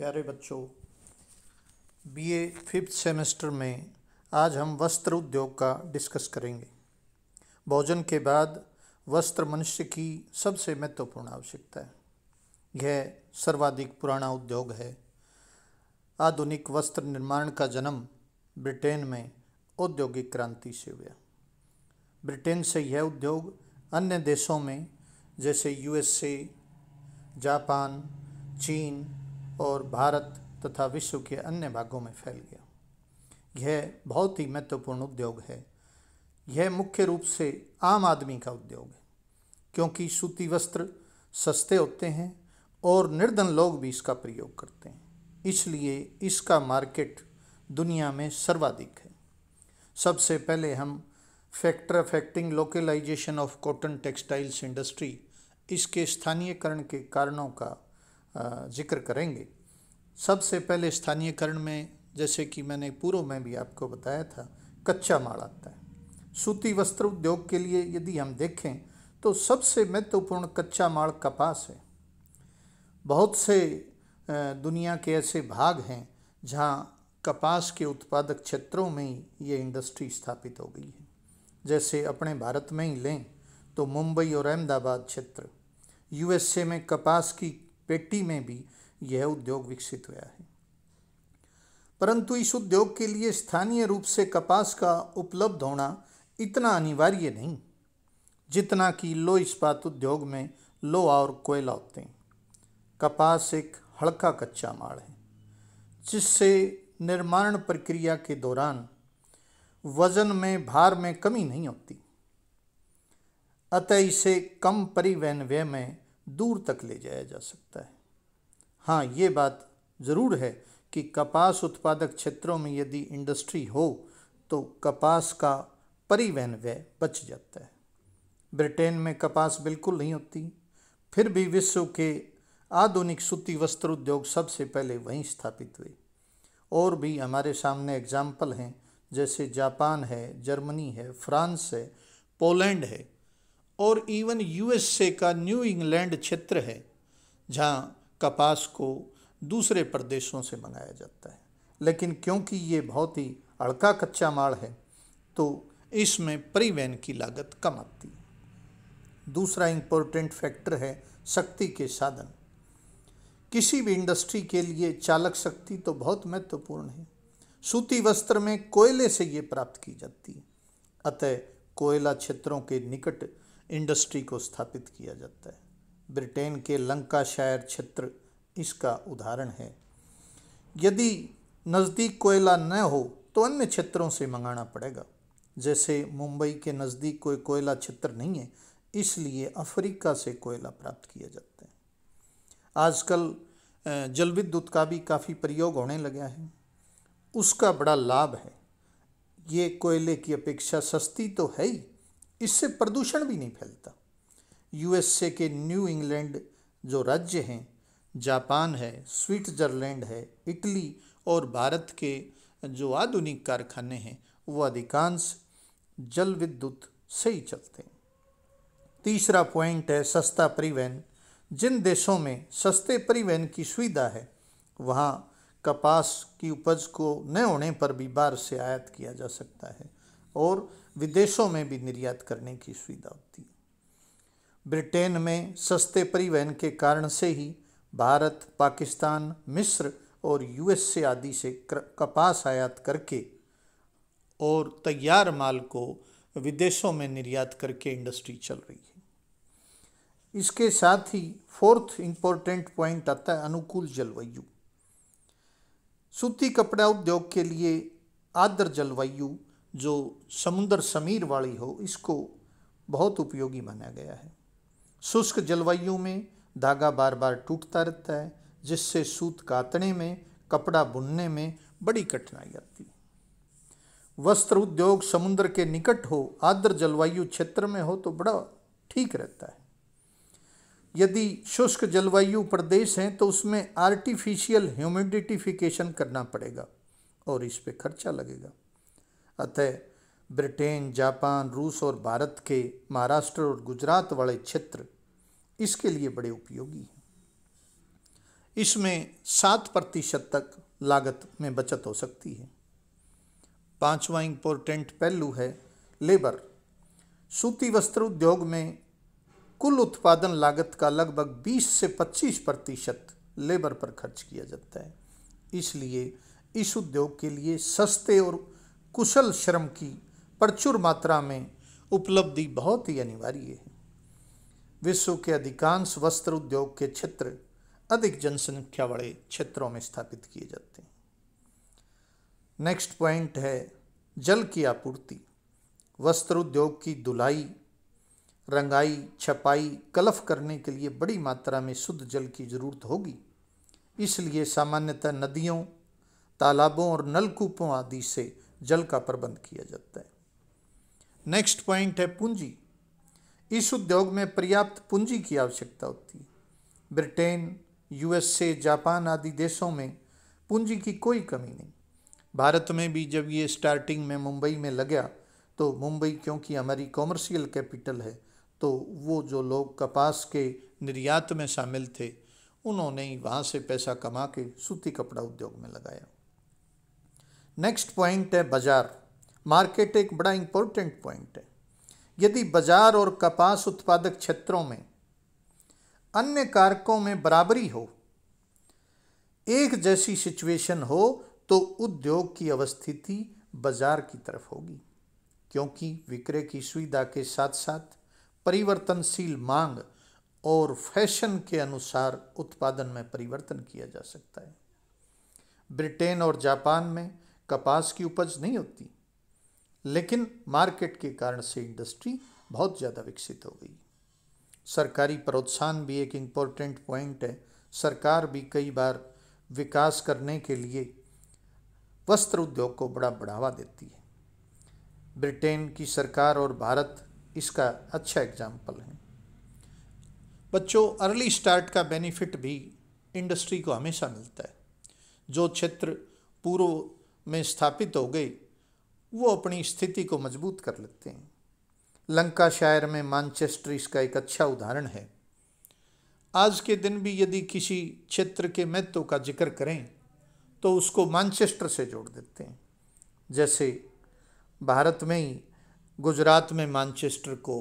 प्यारे बच्चों BA fifth semester में आज हम वस्त्र उद्योग का डिस्कस करेंगे भोजन के बाद वस्त्र मनुष्य की सबसे महत्वपूर्ण आवश्यकता है यह सर्वाधिक पुराना उद्योग है आधुनिक वस्त्र निर्माण का जन्म ब्रिटेन में औद्योगिक क्रांति से हुआ ब्रिटेन से यह उद्योग अन्य देशों में जैसे यूएसए जापान चीन और भारत तथा विश्व के अन्य भागों में फैल गया यह बहुत ही महत्वपूर्ण उद्योग है यह मुख्य रूप से आम आदमी का उद्योग है क्योंकि सूती वस्त्र सस्ते होते हैं और निर्धन लोग भी इसका प्रयोग करते हैं इसलिए इसका मार्केट दुनिया में सर्वाधिक है सबसे पहले हम factor affecting localisation of cotton textiles industry इसके स्थानीयकरण के कारणों का जिक्र करेंगे सबसे पहले स्थानीयकरण में जैसे कि मैंने पूर्व में भी आपको बताया था कच्चा माल आता है सूती वस्त्र उद्योग के लिए यदि हम देखें तो सबसे महत्वपूर्ण कच्चा माल कपास है बहुत से दुनिया के ऐसे भाग हैं जहाँ कपास के उत्पादक क्षेत्रों में ही ये इंडस्ट्री स्थापित हो गई है जैसे अपने भारत में ही लें तो मुंबई और अहमदाबाद क्षेत्र यूएसए में कपास की पेटी में भी यह उद्योग विकसित हुआ है परंतु इस उद्योग के लिए स्थानीय रूप से कपास का उपलब्ध होना इतना अनिवार्य नहीं जितना कि लो इस्पात उद्योग में लोहा और कोयला होते हैं कपास एक हल्का कच्चा माल है जिससे निर्माण प्रक्रिया के दौरान वजन में भार में कमी नहीं होती अतः इसे कम परिवहन व्यय में दूर तक ले जाया जा सकता है हाँ ये बात ज़रूर है कि कपास उत्पादक क्षेत्रों में यदि इंडस्ट्री हो तो कपास का परिवहन व्यय बच जाता है ब्रिटेन में कपास बिल्कुल नहीं होती फिर भी विश्व के आधुनिक सूती वस्त्र उद्योग सबसे पहले वहीं स्थापित हुए और भी हमारे सामने एग्जाम्पल हैं जैसे जापान है जर्मनी है फ्रांस है पोलैंड है और इवन यूएसए का न्यू इंग्लैंड क्षेत्र है जहाँ कपास को दूसरे प्रदेशों से मंगाया जाता है लेकिन क्योंकि ये बहुत ही अड़का कच्चा माल है तो इसमें परिवहन की लागत कम आती है दूसरा इम्पोर्टेंट फैक्टर है शक्ति के साधन किसी भी इंडस्ट्री के लिए चालक शक्ति तो बहुत महत्वपूर्ण है सूती वस्त्र में कोयले से ये प्राप्त की जाती है अतः कोयला क्षेत्रों के निकट इंडस्ट्री को स्थापित किया जाता है ब्रिटेन के लंकाशायर क्षेत्र इसका उदाहरण है यदि नज़दीक कोयला न हो तो अन्य क्षेत्रों से मंगाना पड़ेगा जैसे मुंबई के नज़दीक कोई कोयला क्षेत्र नहीं है इसलिए अफ्रीका से कोयला प्राप्त किया जाता है आजकल जल विद्युत का भी काफ़ी प्रयोग होने लगा है उसका बड़ा लाभ है ये कोयले की अपेक्षा सस्ती तो है ही इससे प्रदूषण भी नहीं फैलता यूएसए के न्यू इंग्लैंड जो राज्य हैं जापान है स्विट्जरलैंड है इटली और भारत के जो आधुनिक कारखाने हैं वो अधिकांश जल विद्युत से ही चलते हैं तीसरा पॉइंट है सस्ता परिवहन जिन देशों में सस्ते परिवहन की सुविधा है वहाँ कपास की उपज को न होने पर भी बाहर से आयात किया जा सकता है और विदेशों में भी निर्यात करने की सुविधा होती है ब्रिटेन में सस्ते परिवहन के कारण से ही भारत पाकिस्तान मिस्र और यूएसए आदि से कपास आयात करके और तैयार माल को विदेशों में निर्यात करके इंडस्ट्री चल रही है इसके साथ ही फोर्थ इंपॉर्टेंट पॉइंट आता है अनुकूल जलवायु सूती कपड़ा उद्योग के लिए आदर जलवायु जो समुद्र समीर वाली हो इसको बहुत उपयोगी माना गया है शुष्क जलवायु में धागा बार बार टूटता रहता है जिससे सूत कातने में कपड़ा बुनने में बड़ी कठिनाई आती है वस्त्र उद्योग समुद्र के निकट हो आर्द्र जलवायु क्षेत्र में हो तो बड़ा ठीक रहता है यदि शुष्क जलवायु प्रदेश हैं तो उसमें आर्टिफिशियल ह्यूमिडिटिफिकेशन करना पड़ेगा और इस पर खर्चा लगेगा अतः ब्रिटेन जापान रूस और भारत के महाराष्ट्र और गुजरात वाले क्षेत्र इसके लिए बड़े उपयोगी हैं इसमें सात प्रतिशत तक लागत में बचत हो सकती है पांचवा इंपॉर्टेंट पहलू है लेबर सूती वस्त्र उद्योग में कुल उत्पादन लागत का लगभग 20 से 25 प्रतिशत लेबर पर खर्च किया जाता है इसलिए इस उद्योग के लिए सस्ते और कुशल श्रम की प्रचुर मात्रा में उपलब्धि बहुत ही अनिवार्य है विश्व के अधिकांश वस्त्र उद्योग के क्षेत्र अधिक जनसंख्या वाले क्षेत्रों में स्थापित किए जाते हैं नेक्स्ट पॉइंट है जल की आपूर्ति वस्त्र उद्योग की धुलाई रंगाई छपाई कलफ करने के लिए बड़ी मात्रा में शुद्ध जल की जरूरत होगी इसलिए सामान्यतः नदियों तालाबों और नलकूपों आदि से जल का प्रबंध किया जाता है नेक्स्ट पॉइंट है पूंजी इस उद्योग में पर्याप्त पूंजी की आवश्यकता होती है ब्रिटेन यूएसए जापान आदि देशों में पूंजी की कोई कमी नहीं भारत में भी जब ये स्टार्टिंग में मुंबई में लगया तो मुंबई क्योंकि हमारी कॉमर्शियल कैपिटल है तो वो जो लोग कपास के निर्यात में शामिल थे उन्होंने ही वहाँ से पैसा कमा के सूती कपड़ा उद्योग में लगाया नेक्स्ट पॉइंट है बाज़ार मार्केट एक बड़ा इंपॉर्टेंट पॉइंट है यदि बाज़ार और कपास उत्पादक क्षेत्रों में अन्य कारकों में बराबरी हो एक जैसी सिचुएशन हो तो उद्योग की अवस्थिति बाजार की तरफ होगी क्योंकि विक्रय की सुविधा के साथ साथ परिवर्तनशील मांग और फैशन के अनुसार उत्पादन में परिवर्तन किया जा सकता है ब्रिटेन और जापान में कपास की उपज नहीं होती लेकिन मार्केट के कारण से इंडस्ट्री बहुत ज़्यादा विकसित हो गई सरकारी प्रोत्साहन भी एक इम्पोर्टेंट पॉइंट है सरकार भी कई बार विकास करने के लिए वस्त्र उद्योग को बड़ा बढ़ावा देती है ब्रिटेन की सरकार और भारत इसका अच्छा एग्जाम्पल है बच्चों अर्ली स्टार्ट का बेनिफिट भी इंडस्ट्री को हमेशा मिलता है जो क्षेत्र पूर्व में स्थापित हो गई वो अपनी स्थिति को मजबूत कर लेते हैं लंका शायर में मानचेस्टर इसका एक अच्छा उदाहरण है आज के दिन भी यदि किसी क्षेत्र के महत्व का जिक्र करें तो उसको मानचेस्टर से जोड़ देते हैं जैसे भारत में ही गुजरात में मानचेस्टर को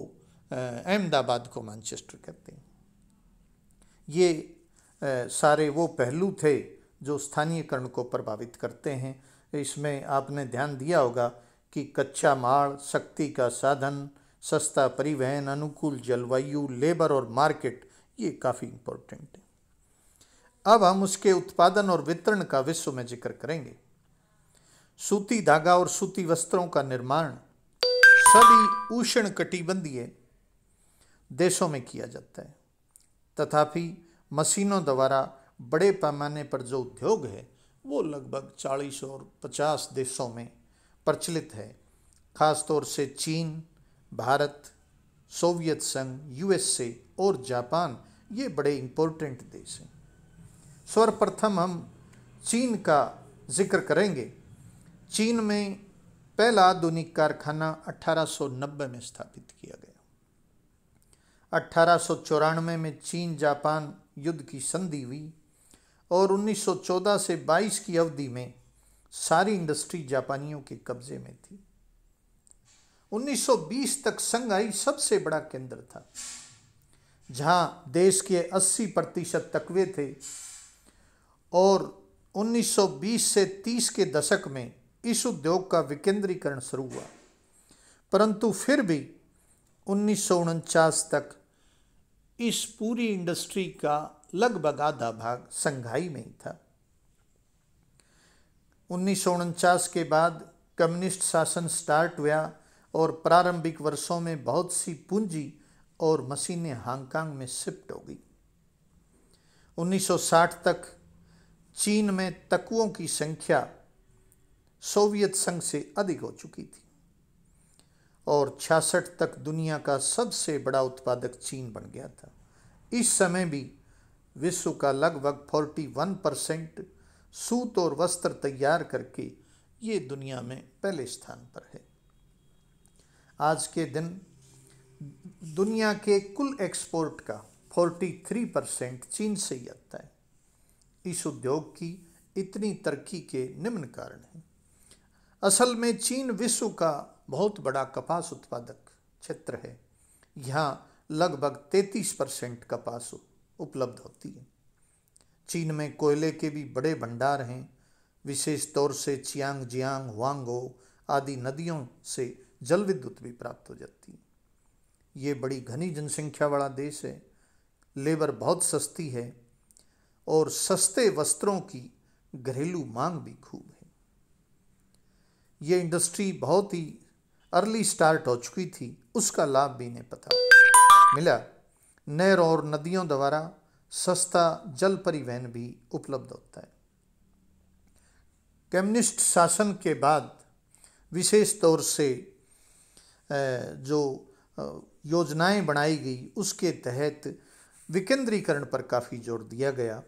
अहमदाबाद को मानचेस्टर कहते हैं ये सारे वो पहलू थे जो स्थानीयकरण को प्रभावित करते हैं तो इसमें आपने ध्यान दिया होगा कि कच्चा माल शक्ति का साधन सस्ता परिवहन अनुकूल जलवायु लेबर और मार्केट ये काफ़ी इम्पोर्टेंट है अब हम उसके उत्पादन और वितरण का विश्व में जिक्र करेंगे सूती धागा और सूती वस्त्रों का निर्माण सभी उष्ण कटिबंधीय देशों में किया जाता है तथापि मशीनों द्वारा बड़े पैमाने पर जो उद्योग है वो लगभग 40 और 50 देशों में प्रचलित है खासतौर से चीन भारत सोवियत संघ यूएसए और जापान ये बड़े इम्पोर्टेंट देश हैं सर्वप्रथम हम चीन का जिक्र करेंगे चीन में पहला आधुनिक कारखाना 1890 में स्थापित किया गया अठारह में चीन जापान युद्ध की संधि हुई और 1914 से 22 की अवधि में सारी इंडस्ट्री जापानियों के कब्जे में थी 1920 तक संघाई सबसे बड़ा केंद्र था जहां देश के 80 प्रतिशत तकवे थे और 1920 से 30 के दशक में इस उद्योग का विकेंद्रीकरण शुरू हुआ परंतु फिर भी उन्नीस तक इस पूरी इंडस्ट्री का लगभग आधा भाग संघाई में ही था उन्नीस के बाद कम्युनिस्ट शासन स्टार्ट हुआ और प्रारंभिक वर्षों में बहुत सी पूंजी और मशीनें हांगकांग में शिफ्ट हो गई 1960 तक चीन में तकुओं की संख्या सोवियत संघ से अधिक हो चुकी थी और 66 तक दुनिया का सबसे बड़ा उत्पादक चीन बन गया था इस समय भी विश्व का लगभग 41 परसेंट सूत और वस्त्र तैयार करके ये दुनिया में पहले स्थान पर है आज के दिन दुनिया के कुल एक्सपोर्ट का 43 परसेंट चीन से ही आता है इस उद्योग की इतनी तरक्की के निम्न कारण हैं असल में चीन विश्व का बहुत बड़ा कपास उत्पादक क्षेत्र है यहाँ लगभग 33 परसेंट कपास उत्पादन उपलब्ध होती है चीन में कोयले के भी बड़े भंडार हैं विशेष तौर से चियांग जियांग हुआंगो आदि नदियों से जल विद्युत भी प्राप्त हो जाती है ये बड़ी घनी जनसंख्या वाला देश है लेबर बहुत सस्ती है और सस्ते वस्त्रों की घरेलू मांग भी खूब है ये इंडस्ट्री बहुत ही अर्ली स्टार्ट हो चुकी थी उसका लाभ भी इन्हें पता मिला नहर और नदियों द्वारा सस्ता जल परिवहन भी उपलब्ध होता है कम्युनिस्ट शासन के बाद विशेष तौर से जो योजनाएं बनाई गई उसके तहत विकेंद्रीकरण पर काफ़ी जोर दिया गया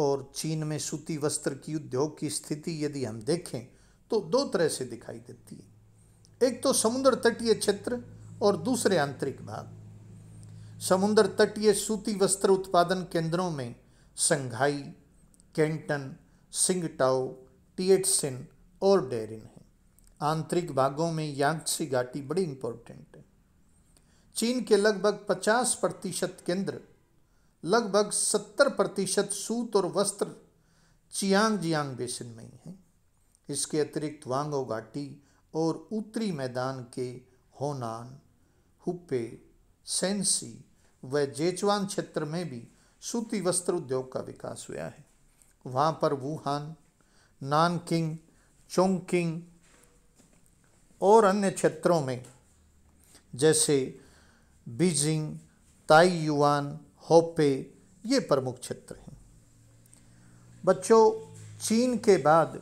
और चीन में सूती वस्त्र की उद्योग की स्थिति यदि हम देखें तो दो तरह से दिखाई देती है एक तो समुद्र तटीय क्षेत्र और दूसरे आंतरिक भाग समुद्र तटीय सूती वस्त्र उत्पादन केंद्रों में संघाई कैंटन सिंगटाओ टीएटसिन और डेरिन है आंतरिक भागों में यांगसी घाटी बड़ी इंपॉर्टेंट है चीन के लगभग 50 प्रतिशत केंद्र लगभग 70 प्रतिशत सूत और वस्त्र चियांग जियांग बेसिन में ही हैं इसके अतिरिक्त वांगो घाटी और उत्तरी मैदान के होनान हुपे सेंसी व जेचवान क्षेत्र में भी सूती वस्त्र उद्योग का विकास हुआ है वहाँ पर वुहान नानकिंग चोंगकिंग और अन्य क्षेत्रों में जैसे बीजिंग ताइयुआन होपे ये प्रमुख क्षेत्र हैं बच्चों चीन के बाद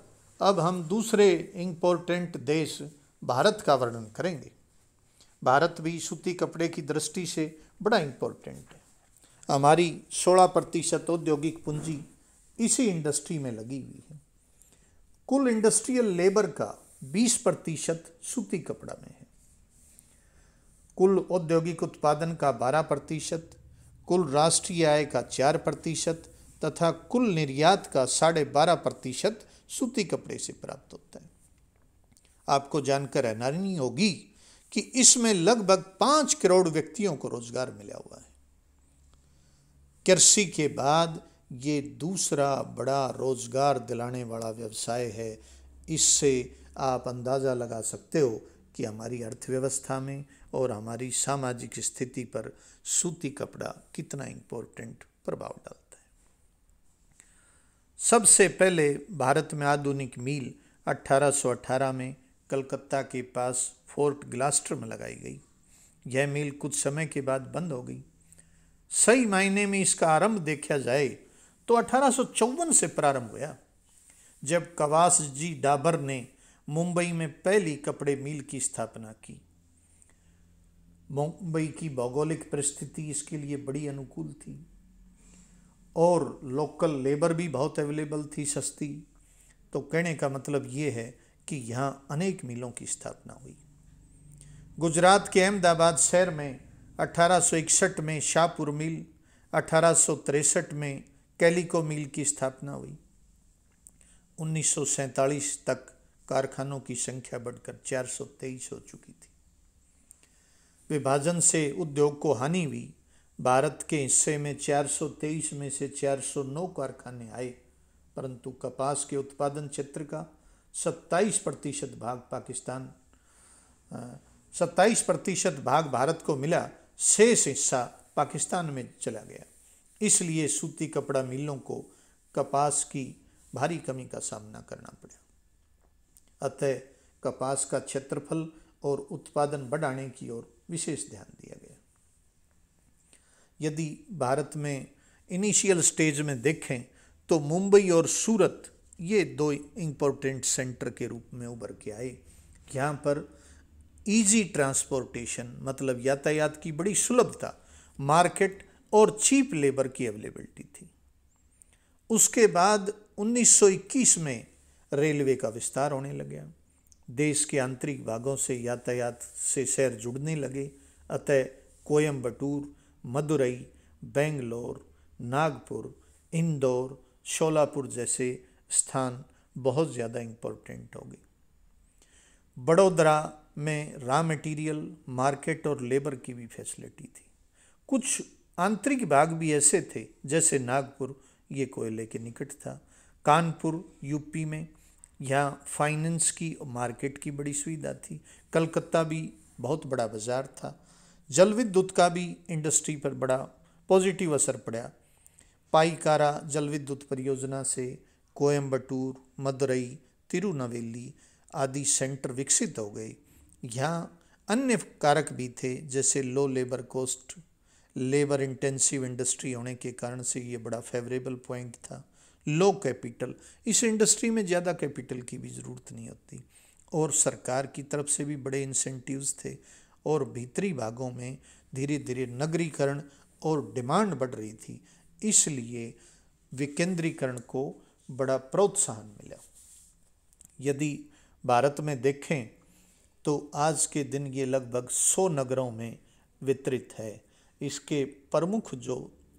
अब हम दूसरे इम्पोर्टेंट देश भारत का वर्णन करेंगे भारत भी सूती कपड़े की दृष्टि से बड़ा इम्पोर्टेंट है हमारी 16 प्रतिशत औद्योगिक पूंजी इसी इंडस्ट्री में लगी हुई है कुल इंडस्ट्रियल लेबर का 20 प्रतिशत सूती कपड़ा में है कुल औद्योगिक उत्पादन का 12 प्रतिशत कुल राष्ट्रीय आय का 4 प्रतिशत तथा कुल निर्यात का साढ़े बारह प्रतिशत सूती कपड़े से प्राप्त होता है आपको जानकर हैरानी होगी कि इसमें लगभग पांच करोड़ व्यक्तियों को रोजगार मिला हुआ है कृषि के बाद ये दूसरा बड़ा रोजगार दिलाने वाला व्यवसाय है इससे आप अंदाज़ा लगा सकते हो कि हमारी अर्थव्यवस्था में और हमारी सामाजिक स्थिति पर सूती कपड़ा कितना इम्पोर्टेंट प्रभाव डालता है सबसे पहले भारत में आधुनिक मील 1818 में कलकत्ता के पास फोर्ट ग्लास्टर में लगाई गई यह मिल कुछ समय के बाद बंद हो गई सही मायने में इसका आरंभ देखा जाए तो अठारह से प्रारंभ हुआ जब कवास जी डाबर ने मुंबई में पहली कपड़े मील की स्थापना की मुंबई की भौगोलिक परिस्थिति इसके लिए बड़ी अनुकूल थी और लोकल लेबर भी बहुत अवेलेबल थी सस्ती तो कहने का मतलब ये है कि यहाँ अनेक मिलों की स्थापना हुई गुजरात के अहमदाबाद शहर में 1861 में शाहपुर मिल अठारह में कैलिको मिल की स्थापना हुई 1947 तक कारखानों की संख्या बढ़कर 423 हो चुकी थी विभाजन से उद्योग को हानि हुई भारत के हिस्से में 423 में से 409 कारखाने आए परंतु कपास के उत्पादन क्षेत्र का सत्ताईस प्रतिशत भाग पाकिस्तान सत्ताईस प्रतिशत भाग भारत को मिला शेष हिस्सा पाकिस्तान में चला गया इसलिए सूती कपड़ा मिलों को कपास की भारी कमी का सामना करना पड़ा अतः कपास का क्षेत्रफल और उत्पादन बढ़ाने की ओर विशेष ध्यान दिया गया यदि भारत में इनिशियल स्टेज में देखें तो मुंबई और सूरत ये दो इम्पोर्टेंट सेंटर के रूप में उभर के आए यहाँ पर इजी ट्रांसपोर्टेशन मतलब यातायात की बड़ी सुलभता मार्केट और चीप लेबर की अवेलेबिलिटी थी उसके बाद 1921 में रेलवे का विस्तार होने लग गया देश के आंतरिक भागों से यातायात से शहर जुड़ने लगे अतः कोयम्बटूर मदुरई बेंगलोर नागपुर इंदौर शोलापुर जैसे स्थान बहुत ज़्यादा इम्पोर्टेंट होगी बड़ोदरा में रॉ मटेरियल मार्केट और लेबर की भी फैसिलिटी थी कुछ आंतरिक भाग भी ऐसे थे जैसे नागपुर ये कोयले के निकट था कानपुर यूपी में यहाँ फाइनेंस की और मार्केट की बड़ी सुविधा थी कलकत्ता भी बहुत बड़ा बाज़ार था जल विद्युत का भी इंडस्ट्री पर बड़ा पॉजिटिव असर पड़ा पाईकारा जल विद्युत परियोजना से कोयम्बटूर मदुरई तिरुनवेली आदि सेंटर विकसित हो गए यहाँ अन्य कारक भी थे जैसे low labour cost labour intensive industry होने के कारण से ये बड़ा फेवरेबल पॉइंट था लो कैपिटल इस इंडस्ट्री में ज़्यादा कैपिटल की भी ज़रूरत नहीं होती और सरकार की तरफ से भी बड़े इंसेंटिव्स थे और भीतरी भागों में धीरे धीरे नगरीकरण और डिमांड बढ़ रही थी इसलिए विकेंद्रीकरण को बड़ा प्रोत्साहन मिला यदि भारत में देखें तो आज के दिन ये लगभग सौ नगरों में वितरित है इसके प्रमुख जो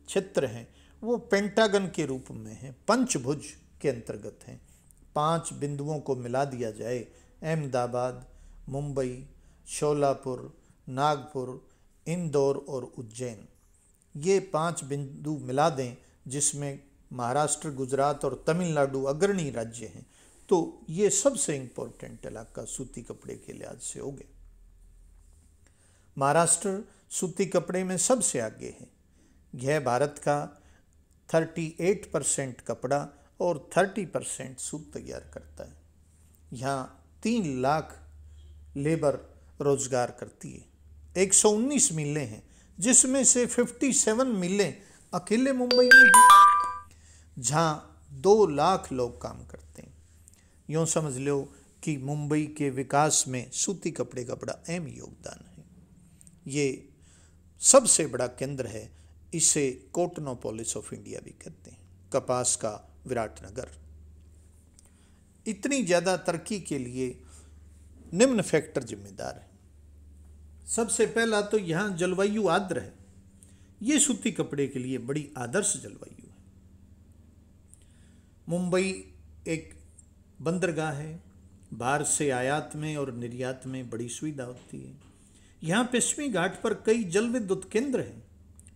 क्षेत्र हैं वो पेंटागन के रूप में हैं पंचभुज के अंतर्गत हैं पांच बिंदुओं को मिला दिया जाए अहमदाबाद मुंबई शोलापुर नागपुर इंदौर और उज्जैन ये पांच बिंदु मिला दें जिसमें महाराष्ट्र गुजरात और तमिलनाडु अग्रणी राज्य हैं तो ये सबसे इंपॉर्टेंट इलाका सूती कपड़े के लिहाज से हो गए महाराष्ट्र सूती कपड़े में सबसे आगे है यह भारत का 38 परसेंट कपड़ा और 30 परसेंट सूत तैयार करता है यहाँ तीन लाख लेबर रोजगार करती है 119 मिलें हैं जिसमें से 57 मिलें अकेले मुंबई में जहाँ दो लाख लोग काम करते हैं यूँ समझ लो कि मुंबई के विकास में सूती कपड़े का बड़ा अहम योगदान है ये सबसे बड़ा केंद्र है इसे कोटनोपोलिस ऑफ इंडिया भी कहते हैं कपास का विराटनगर इतनी ज़्यादा तरक्की के लिए निम्न फैक्टर जिम्मेदार है सबसे पहला तो यहाँ जलवायु आद्र है ये सूती कपड़े के लिए बड़ी आदर्श जलवायु मुंबई एक बंदरगाह है बाहर से आयात में और निर्यात में बड़ी सुविधा होती है यहाँ पश्चिमी घाट पर कई जल विद्युत केंद्र हैं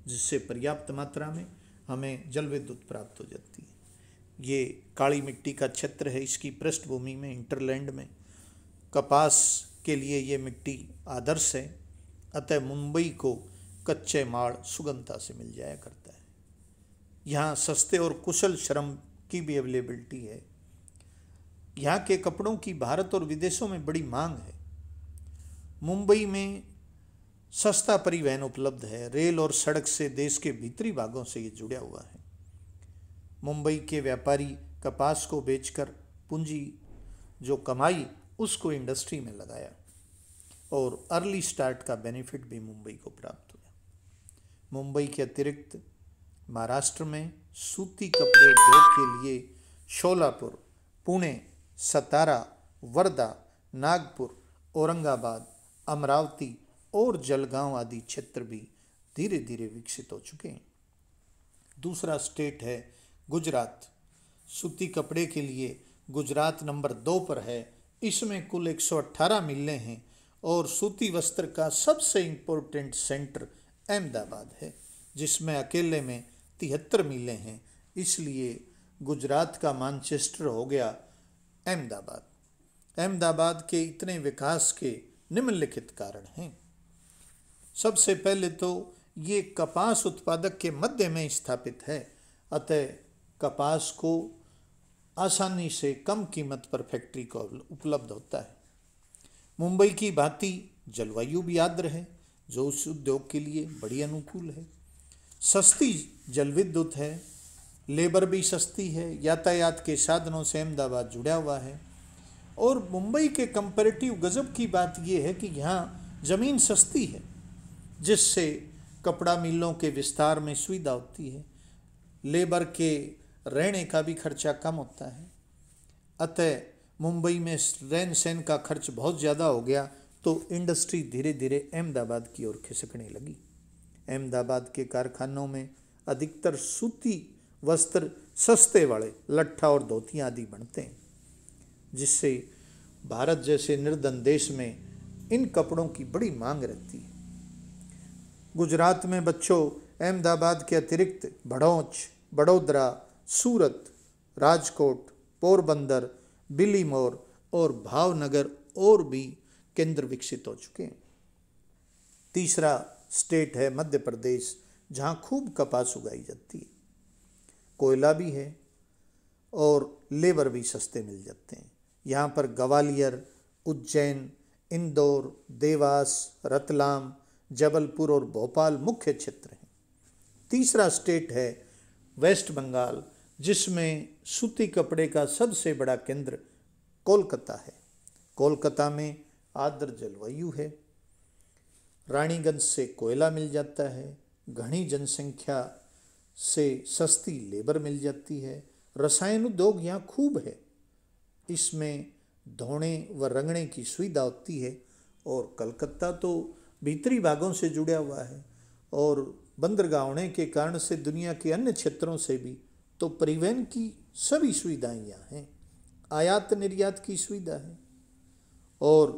जिससे पर्याप्त मात्रा में हमें जल विद्युत प्राप्त हो जाती है ये काली मिट्टी का क्षेत्र है इसकी पृष्ठभूमि में इंटरलैंड में कपास के लिए ये मिट्टी आदर्श है अतः मुंबई को कच्चे माड़ सुगमता से मिल जाया करता है यहाँ सस्ते और कुशल श्रम की भी अवेलेबिलिटी है यहाँ के कपड़ों की भारत और विदेशों में बड़ी मांग है मुंबई में सस्ता परिवहन उपलब्ध है रेल और सड़क से देश के भीतरी भागों से ये जुड़ा हुआ है मुंबई के व्यापारी कपास को बेचकर पूंजी जो कमाई उसको इंडस्ट्री में लगाया और अर्ली स्टार्ट का बेनिफिट भी मुंबई को प्राप्त हुआ मुंबई के अतिरिक्त महाराष्ट्र में सूती कपड़े उद्योग के लिए शोलापुर पुणे सतारा वर्धा नागपुर औरंगाबाद अमरावती और जलगांव आदि क्षेत्र भी धीरे धीरे विकसित हो चुके हैं दूसरा स्टेट है गुजरात सूती कपड़े के लिए गुजरात नंबर दो पर है इसमें कुल 118 मिलें हैं और सूती वस्त्र का सबसे इम्पोर्टेंट सेंटर अहमदाबाद है जिसमें अकेले में तिहत्तर मीलें हैं इसलिए गुजरात का मानचेस्टर हो गया अहमदाबाद अहमदाबाद के इतने विकास के निम्नलिखित कारण हैं सबसे पहले तो ये कपास उत्पादक के मध्य में स्थापित है अतः कपास को आसानी से कम कीमत पर फैक्ट्री को उपलब्ध होता है मुंबई की भांति जलवायु भी आद्र है जो उस उद्योग के लिए बड़ी अनुकूल है सस्ती जल विद्युत है लेबर भी सस्ती है यातायात के साधनों से अहमदाबाद जुड़ा हुआ है और मुंबई के कंपेरेटिव गजब की बात यह है कि यहाँ ज़मीन सस्ती है जिससे कपड़ा मिलों के विस्तार में सुविधा होती है लेबर के रहने का भी खर्चा कम होता है अतः मुंबई में रहन सहन का खर्च बहुत ज़्यादा हो गया तो इंडस्ट्री धीरे धीरे अहमदाबाद की ओर खिसकने लगी अहमदाबाद के कारखानों में अधिकतर सूती वस्त्र सस्ते वाले लट्ठा और धोतियाँ आदि बनते हैं जिससे भारत जैसे निर्धन देश में इन कपड़ों की बड़ी मांग रहती है गुजरात में बच्चों अहमदाबाद के अतिरिक्त भड़ौच बड़ोदरा सूरत राजकोट पोरबंदर बिलीमोर और भावनगर और भी केंद्र विकसित हो चुके हैं तीसरा स्टेट है मध्य प्रदेश जहाँ खूब कपास उगाई जाती है कोयला भी है और लेबर भी सस्ते मिल जाते हैं यहाँ पर ग्वालियर उज्जैन इंदौर देवास रतलाम जबलपुर और भोपाल मुख्य क्षेत्र हैं तीसरा स्टेट है वेस्ट बंगाल जिसमें सूती कपड़े का सबसे बड़ा केंद्र कोलकाता है कोलकाता में आर्द्र जलवायु है रानीगंज से कोयला मिल जाता है घनी जनसंख्या से सस्ती लेबर मिल जाती है रसायन उद्योग यहाँ खूब है इसमें धोने व रंगने की सुविधा होती है और कलकत्ता तो भीतरी भागों से जुड़ा हुआ है और बंदरगाह होने के कारण से दुनिया के अन्य क्षेत्रों से भी तो परिवहन की सभी सुविधाएं यहाँ हैं आयात निर्यात की सुविधा है और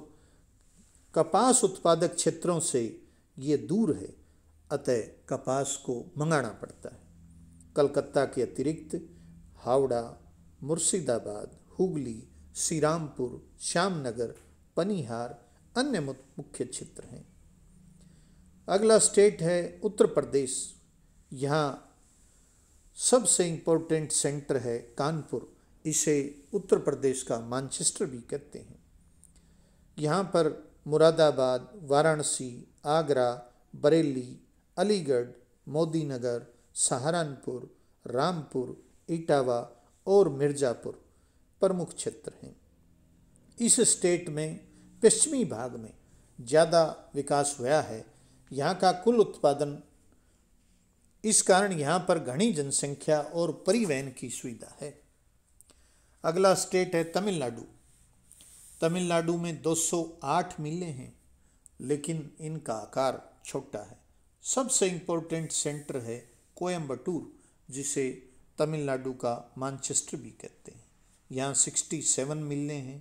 कपास उत्पादक क्षेत्रों से ये दूर है अतः कपास को मंगाना पड़ता है कलकत्ता के अतिरिक्त हावड़ा मुर्शिदाबाद हुगली श्रीरामपुर श्यामनगर पनिहार अन्य मुख्य क्षेत्र हैं अगला स्टेट है उत्तर प्रदेश यहाँ सबसे इम्पोर्टेंट सेंटर है कानपुर इसे उत्तर प्रदेश का मानचेस्टर भी कहते हैं यहाँ पर मुरादाबाद वाराणसी आगरा बरेली अलीगढ़ मोदी नगर सहारनपुर रामपुर इटावा और मिर्ज़ापुर प्रमुख क्षेत्र हैं इस स्टेट में पश्चिमी भाग में ज़्यादा विकास हुआ है यहाँ का कुल उत्पादन इस कारण यहाँ पर घनी जनसंख्या और परिवहन की सुविधा है अगला स्टेट है तमिलनाडु तमिलनाडु में 208 मिले हैं लेकिन इनका आकार छोटा है सबसे इम्पोर्टेंट सेंटर है कोयम्बटूर जिसे तमिलनाडु का मानचेस्टर भी कहते हैं यहाँ 67 मिलने हैं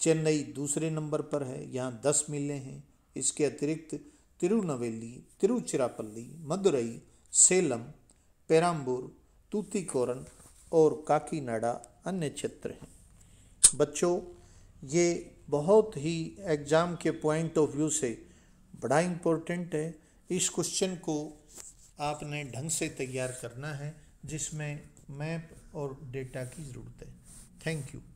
चेन्नई दूसरे नंबर पर है यहाँ 10 मिलने हैं इसके अतिरिक्त तिरुनवेली तिरुचिरापल्ली मदुरई सेलम पेराम्बूर तूतीकोरन और काकीनाडा अन्य क्षेत्र हैं बच्चों ये बहुत ही एग्ज़ाम के पॉइंट ऑफ व्यू से बड़ा इम्पोर्टेंट है इस क्वेश्चन को आपने ढंग से तैयार करना है जिसमें मैप और डेटा की ज़रूरत है थैंक यू